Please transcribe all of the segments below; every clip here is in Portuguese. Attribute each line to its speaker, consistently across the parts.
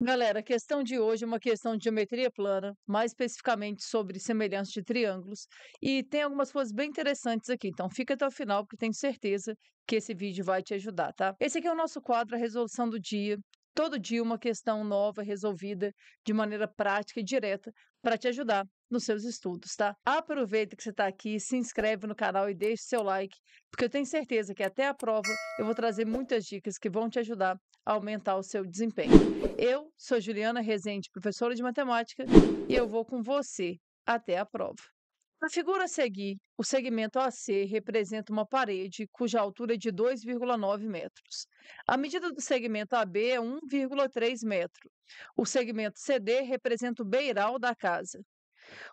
Speaker 1: Galera, a questão de hoje é uma questão de geometria plana, mais especificamente sobre semelhança de triângulos, e tem algumas coisas bem interessantes aqui, então fica até o final porque tenho certeza que esse vídeo vai te ajudar, tá? Esse aqui é o nosso quadro, a resolução do dia, Todo dia uma questão nova resolvida de maneira prática e direta para te ajudar nos seus estudos, tá? Aproveita que você está aqui, se inscreve no canal e deixe seu like, porque eu tenho certeza que até a prova eu vou trazer muitas dicas que vão te ajudar a aumentar o seu desempenho. Eu sou Juliana Rezende, professora de matemática, e eu vou com você até a prova. Na figura a seguir, o segmento AC representa uma parede cuja altura é de 2,9 metros. A medida do segmento AB é 1,3 metro. O segmento CD representa o beiral da casa.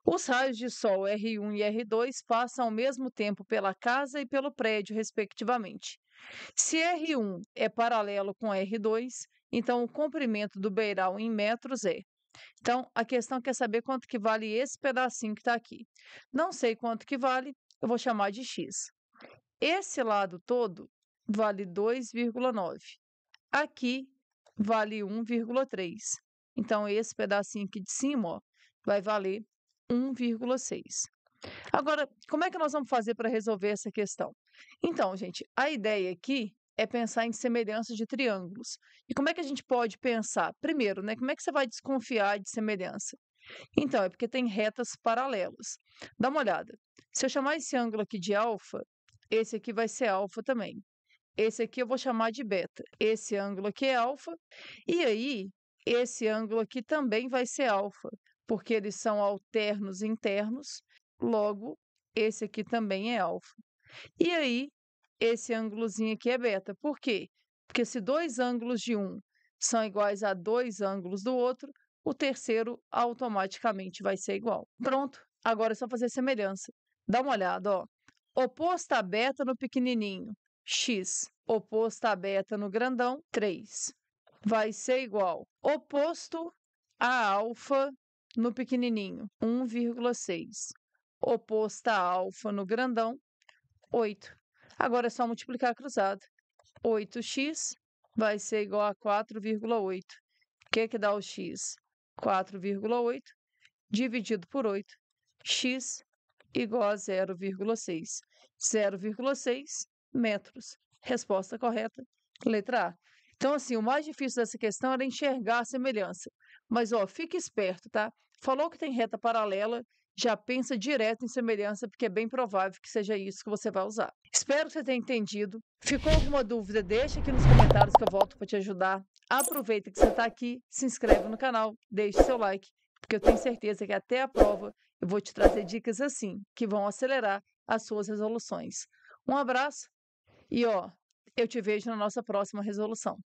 Speaker 1: Os raios de sol R1 e R2 passam ao mesmo tempo pela casa e pelo prédio, respectivamente. Se R1 é paralelo com R2, então o comprimento do beiral em metros é então, a questão quer é saber quanto que vale esse pedacinho que está aqui. Não sei quanto que vale, eu vou chamar de x. Esse lado todo vale 2,9. Aqui vale 1,3. Então, esse pedacinho aqui de cima ó, vai valer 1,6. Agora, como é que nós vamos fazer para resolver essa questão? Então, gente, a ideia aqui é pensar em semelhanças de triângulos. E como é que a gente pode pensar? Primeiro, né, como é que você vai desconfiar de semelhança? Então, é porque tem retas paralelas. Dá uma olhada. Se eu chamar esse ângulo aqui de alfa, esse aqui vai ser alfa também. Esse aqui eu vou chamar de beta. Esse ângulo aqui é alfa. E aí, esse ângulo aqui também vai ser alfa, porque eles são alternos internos. Logo, esse aqui também é alfa. E aí, esse ângulozinho aqui é beta. Por quê? Porque se dois ângulos de um são iguais a dois ângulos do outro, o terceiro automaticamente vai ser igual. Pronto, agora é só fazer semelhança. Dá uma olhada, ó. Oposto a beta no pequenininho, x. Oposto a beta no grandão, 3. Vai ser igual oposto a alfa no pequenininho, 1,6. Oposto a alfa no grandão, 8. Agora é só multiplicar cruzado. 8x vai ser igual a 4,8. O que, que dá o x? 4,8 dividido por 8. x igual a 0,6. 0,6 metros. Resposta correta, letra A. Então, assim, o mais difícil dessa questão era enxergar a semelhança. Mas, ó, fique esperto, tá? Falou que tem reta paralela, já pensa direto em semelhança, porque é bem provável que seja isso que você vai usar. Espero que você tenha entendido. Ficou alguma dúvida? Deixa aqui nos comentários que eu volto para te ajudar. Aproveita que você está aqui, se inscreve no canal, deixe seu like, porque eu tenho certeza que até a prova eu vou te trazer dicas assim, que vão acelerar as suas resoluções. Um abraço e ó, eu te vejo na nossa próxima resolução.